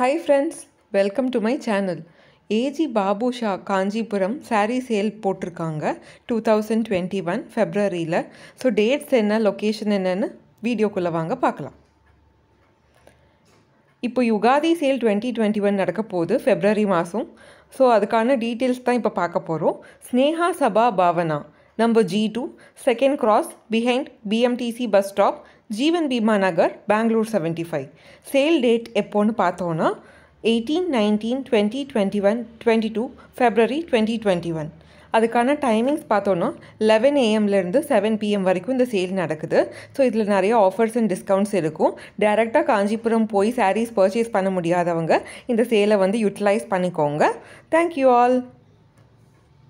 hi friends welcome to my channel A G Kanchipuram sari sale போட்டிருக்காங்க two thousand twenty one ஃபெப்ரவரியில் so dates என்ன location என்னென்னு வீடியோக்குள்ளே வாங்க பார்க்கலாம் இப்போ Ugadi sale twenty twenty one நடக்க போகுது ஃபெப்ரவரி மாதம் ஸோ அதுக்கான டீட்டெயில்ஸ் தான் இப்போ பார்க்க போகிறோம் Sneha Sabha Bhavana number G two second cross behind BMTC bus stop Jeevan Bima Nagar Bangalore seventy five sale date எப்போன்னு பார்த்தோன்னா eighteen nineteen twenty twenty one twenty two February twenty twenty one அதுக்கான டைமிங்ஸ் பார்த்தோன்னா லெவன் ஏஎம்லேருந்து செவன் பிஎம் வரைக்கும் இந்த சேல் நடக்குது ஸோ இதில் நிறைய ஆஃபர்ஸ் அண்ட் டிஸ்கவுண்ட்ஸ் இருக்கும் டேரெக்டாக காஞ்சிபுரம் போய் சாரீஸ் பர்ச்சேஸ் பண்ண முடியாதவங்க இந்த சேலை வந்து யூட்டிலைஸ் பண்ணிக்கோங்க தேங்க்யூ ஆல்